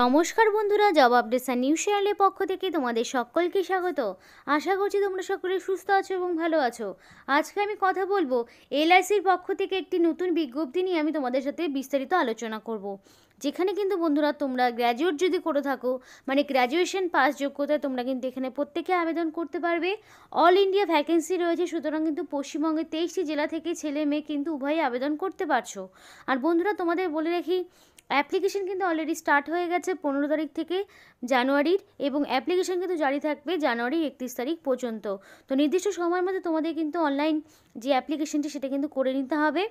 নমস্কার বন্ধুরা job আপডেটসা news চ্যানেলের পক্ষ থেকে তোমাদের সকলকে স্বাগত আশা করছি তোমরা সকলে সুস্থ আছো এবং ভালো আছো আজকে আমি কথা বলবো এলআইসির পক্ষ থেকে একটি নতুন বিজ্ঞপ্তি নিয়ে আমি তোমাদের সাথে বিস্তারিত আলোচনা করব। যেখানে কিন্তু বন্ধুরা তোমরা গ্র্যাজুয়েট যদি করে থাকো মানে গ্র্যাজুয়েশন পাস যোগ্যতায় তোমরা কিন্তু এখানে প্রত্যেকে আবেদন করতে পারবে অল ইন্ডিয়া ভ্যাকেন্সি রয়েছে সুতরাং কিন্তু পশ্চিমবঙ্গের তেইশটি জেলা থেকে ছেলে মেয়ে কিন্তু উভয়ই আবেদন করতে পারছো আর বন্ধুরা তোমাদের বলে রাখি অ্যাপ্লিকেশন কিন্তু অলরেডি স্টার্ট হয়ে গেছে পনেরো তারিখ থেকে জানুয়ারির এবং অ্যাপ্লিকেশন কিন্তু জারি থাকবে জানুয়ারির একত্রিশ তারিখ পর্যন্ত তো নির্দিষ্ট সময়ের মধ্যে তোমাদের কিন্তু অনলাইন যে অ্যাপ্লিকেশনটি সেটা কিন্তু করে নিতে হবে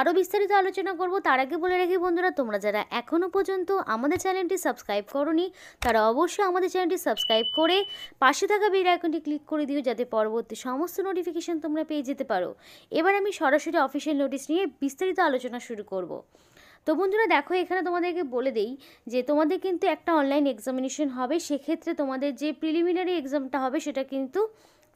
আরও বিস্তারিত আলোচনা করব তার আগে বলে রাখি বন্ধুরা তোমরা যারা এখনও পর্যন্ত আমাদের চ্যানেলটি সাবস্ক্রাইব করনি তারা অবশ্যই আমাদের চ্যানেলটি সাবস্ক্রাইব করে পাশে থাকা বেড়ে আইকনটি ক্লিক করে দিও যাতে পরবর্তী সমস্ত নোটিফিকেশান তোমরা পেয়ে যেতে পারো এবার আমি সরাসরি অফিসিয়াল নোটিশ নিয়ে বিস্তারিত আলোচনা শুরু করব তো বন্ধুরা দেখো এখানে তোমাদেরকে বলে দেই যে তোমাদের কিন্তু একটা অনলাইন এক্সামিনেশন হবে সেক্ষেত্রে তোমাদের যে প্রিলিমিনারি এক্সামটা হবে সেটা কিন্তু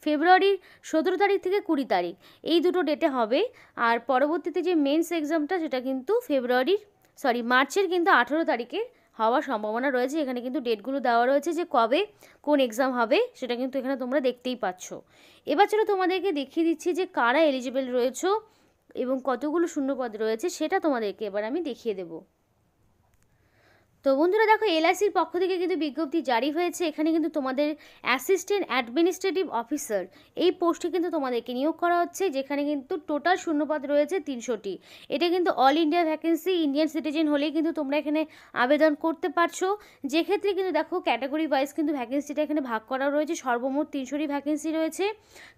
ফেব্রুয়ারির সতেরো তারিখ থেকে কুড়ি তারিখ এই দুটো ডেটে হবে আর পরবর্তীতে যে মেন্স এক্সামটা সেটা কিন্তু ফেব্রুয়ারির সরি মার্চের কিন্তু আঠেরো তারিখে হওয়ার সম্ভাবনা রয়েছে এখানে কিন্তু ডেটগুলো দেওয়া রয়েছে যে কবে কোন এক্সাম হবে সেটা কিন্তু এখানে তোমরা দেখতেই পাচ্ছ এবার চলো তোমাদেরকে দেখিয়ে দিচ্ছি যে কারা এলিজিবল রয়েছে এবং কতগুলো শূন্যপদ রয়েছে সেটা তোমাদেরকে এবার আমি দেখিয়ে দেবো তো বন্ধুরা দেখো এলআইসির পক্ষ থেকে কিন্তু বিজ্ঞপ্তি জারি হয়েছে এখানে কিন্তু তোমাদের অ্যাসিস্ট্যান্ট অ্যাডমিনিস্ট্রেটিভ অফিসার এই পোস্টে কিন্তু তোমাদেরকে নিয়োগ করা হচ্ছে যেখানে কিন্তু টোটাল শূন্যপদ রয়েছে তিনশোটি এটা কিন্তু all India vacancy Indian citizen হলেই কিন্তু তোমরা এখানে আবেদন করতে পারছো যেক্ষেত্রে কিন্তু দেখো ক্যাটাগরি ওয়াইজ কিন্তু ভ্যাকেন্সিটা এখানে ভাগ করা রয়েছে সর্বমোট তিনশোটি ভ্যাকেন্সি রয়েছে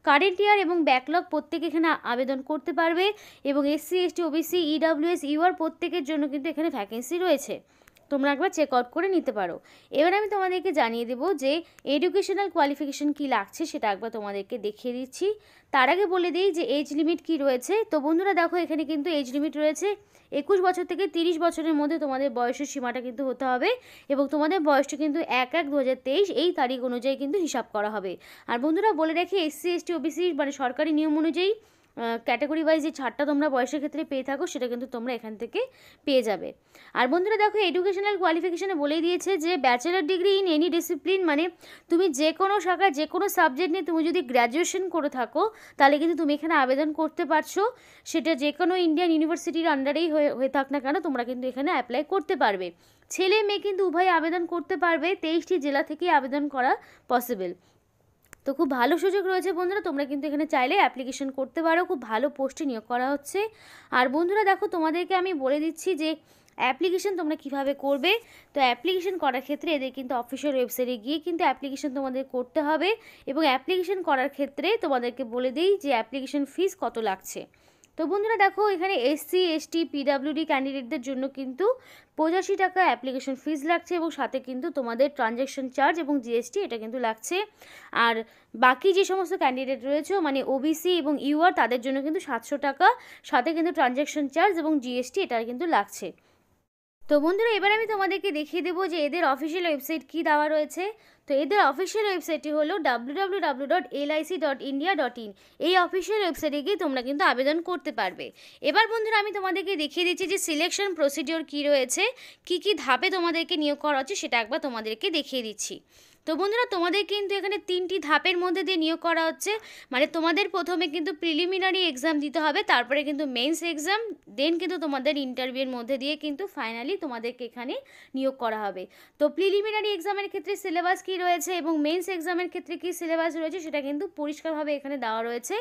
কারেন্ট ইয়ার এবং ব্যাকলগ প্রত্যেকে এখানে আবেদন করতে পারবে এবং SC ST OBC EWS UR প্রত্যেকের জন্য কিন্তু এখানে ভ্যাকেন্সি রয়েছে তোমরা একবার চেক আউট করে নিতে পারো এবার আমি তোমাদেরকে জানিয়ে দেব যে এডুকেশনাল কোয়ালিফিকেশন কি লাগছে সেটা একবার তোমাদেরকে দেখিয়ে দিচ্ছি তার আগে বলে দিই যে এজ লিমিট কি রয়েছে তো বন্ধুরা দেখো এখানে কিন্তু এজ লিমিট রয়েছে একুশ বছর থেকে তিরিশ বছরের মধ্যে তোমাদের বয়সের সীমাটা কিন্তু হতে হবে এবং তোমাদের বয়সটা কিন্তু এক এক দু এই তারিখ অনুযায়ী কিন্তু হিসাব করা হবে আর বন্ধুরা বলে রাখি এসসি এসটি ওবিসি মানে সরকারি নিয়ম অনুযায়ী ক্যাটাগরি ওয়াইজ যে ছাড়টা তোমরা বয়সের ক্ষেত্রে পেয়ে থাকো সেটা কিন্তু তোমরা এখান থেকে পেয়ে যাবে আর বন্ধুরা দেখো এডুকেশনাল কোয়ালিফিকেশানে বলেই দিয়েছে যে bachelor degree in any discipline মানে তুমি যে কোনো শাখায় যে কোনো সাবজেক্ট নিয়ে তুমি যদি গ্র্যাজুয়েশন করে থাকো তাহলে কিন্তু তুমি এখানে আবেদন করতে পারছো সেটা যে কোনো ইন্ডিয়ান ইউনিভার্সিটির আন্ডারেই হয়ে থাক না কেন তোমরা কিন্তু এখানে অ্যাপ্লাই করতে পারবে ছেলে মেয়ে কিন্তু উভয় আবেদন করতে পারবে তেইশটি জেলা থেকে আবেদন করা পসিবল তো খুব ভালো সুযোগ রয়েছে বন্ধুরা তোমরা কিন্তু এখানে চাইলে অ্যাপ্লিকেশন করতে পারো খুব ভালো পোস্টে নিয়োগ করা হচ্ছে আর বন্ধুরা দেখো তোমাদেরকে আমি বলে দিচ্ছি যে অ্যাপ্লিকেশন তোমরা কিভাবে করবে তো অ্যাপ্লিকেশন করার ক্ষেত্রে এদের কিন্তু অফিসিয়াল ওয়েবসাইটে গিয়ে কিন্তু অ্যাপ্লিকেশন তোমাদের করতে হবে এবং অ্যাপ্লিকেশন করার ক্ষেত্রে তোমাদেরকে বলে দিই যে অ্যাপ্লিকেশন ফিস কত লাগছে তো বন্ধুরা দেখো এখানে এসসি এসটি পিডাব্লিউডি ক্যান্ডিডেটদের জন্য কিন্তু পঁচাশি টাকা অ্যাপ্লিকেশন ফিজ লাগছে এবং সাথে কিন্তু তোমাদের ট্রানজ্যাকশন চার্জ এবং জিএসটি এটা কিন্তু লাগছে আর বাকি যে সমস্ত ক্যান্ডিডেট রয়েছে মানে ওবিসি এবং ইউআর তাদের জন্য কিন্তু সাতশো টাকা সাথে কিন্তু ট্রানজ্যাকশন চার্জ এবং জিএসটি এটা কিন্তু লাগছে তো বন্ধুরা এবার আমি তোমাদেরকে দেখিয়ে দেবো যে এদের অফিসিয়াল ওয়েবসাইট কী দেওয়া রয়েছে তো এদের অফিসিয়াল ওয়েবসাইটটি হলো ডাব্লু এই অফিসিয়াল ওয়েবসাইটে গিয়ে তোমরা কিন্তু আবেদন করতে পারবে এবার বন্ধুরা আমি তোমাদেরকে দেখিয়ে দিচ্ছি যে সিলেকশন প্রসিডিওর কী রয়েছে কি কি ধাপে তোমাদেরকে নিয়োগ করা হচ্ছে সেটা একবার তোমাদেরকে দেখিয়ে দিচ্ছি তো বন্ধুরা তোমাদের কিন্তু এখানে তিনটি ধাপের মধ্যে দিয়ে নিয়োগ করা হচ্ছে মানে তোমাদের প্রথমে কিন্তু প্রিলিমিনারি এক্সাম দিতে হবে তারপরে কিন্তু মেন্স এক্সাম দেন কিন্তু তোমাদের ইন্টারভিউয়ের মধ্যে দিয়ে কিন্তু ফাইনালি তোমাদেরকে এখানে নিয়োগ করা হবে তো প্রিলিমিনারি এক্সামের ক্ষেত্রে সিলেবাস কি রয়েছে এবং মেন্স এক্সামের ক্ষেত্রে কি সিলেবাস রয়েছে সেটা কিন্তু পরিষ্কারভাবে এখানে দেওয়া রয়েছে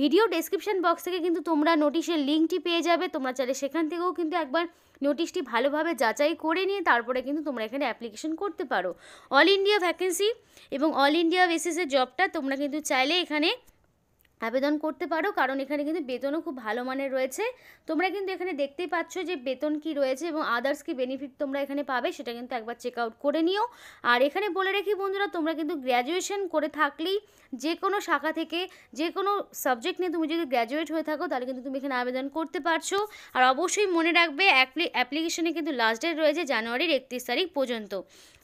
ভিডিও ডেসক্রিপশন বক্স থেকে কিন্তু তোমরা নোটিশের লিঙ্কটি পেয়ে যাবে তোমরা চাইলে সেখান থেকেও কিন্তু একবার নোটিশটি ভালোভাবে যাচাই করে নিয়ে তারপরে কিন্তু তোমরা এখানে অ্যাপ্লিকেশন করতে পারো অল ইন্ডিয়া ভ্যাকেন্সি ভ্যাকেন্সি এবং অল ইন্ডিয়া বেসিসের জবটা তোমরা কিন্তু চাইলে এখানে আবেদন করতে পারো কারণ এখানে কিন্তু বেতনও খুব ভালো মানের রয়েছে তোমরা কিন্তু এখানে দেখতেই পাচ্ছ যে বেতন কি রয়েছে এবং আদার্স কি বেনিফিট তোমরা এখানে পাবে সেটা কিন্তু একবার চেক আউট করে নিও আর এখানে বলে রাখি বন্ধুরা তোমরা কিন্তু গ্র্যাজুয়েশন করে থাকলেই যে কোনো শাখা থেকে যে কোনো সাবজেক্ট নিয়ে তুমি যদি গ্র্যাজুয়েট হয়ে থাকো তাহলে কিন্তু তুমি এখানে আবেদন করতে পারছো আর অবশ্যই মনে রাখবে অ্যাপ্লিকেশনে কিন্তু লাস্ট ডেট রয়েছে জানুয়ারির একত্রিশ তারিখ পর্যন্ত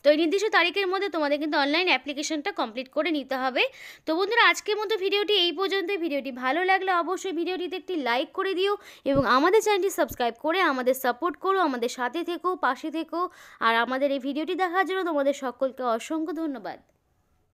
তো এই নির্দিষ্ট তারিখের মধ্যে তোমাদের কিন্তু অনলাইন অ্যাপ্লিকেশনটা কমপ্লিট করে নিতে হবে তো বন্ধুরা আজকের মতো ভিডিওটি এই পর্যন্ত ভিডিওটি ভালো লাগলে অবশ্যই ভিডিওটিতে একটি লাইক করে দিও এবং আমাদের চ্যানেলটি সাবস্ক্রাইব করে আমাদের সাপোর্ট করো আমাদের সাথে থেকো পাশে থেকো আর আমাদের এই ভিডিওটি দেখার জন্য তোমাদের সকলকে অসংখ্য ধন্যবাদ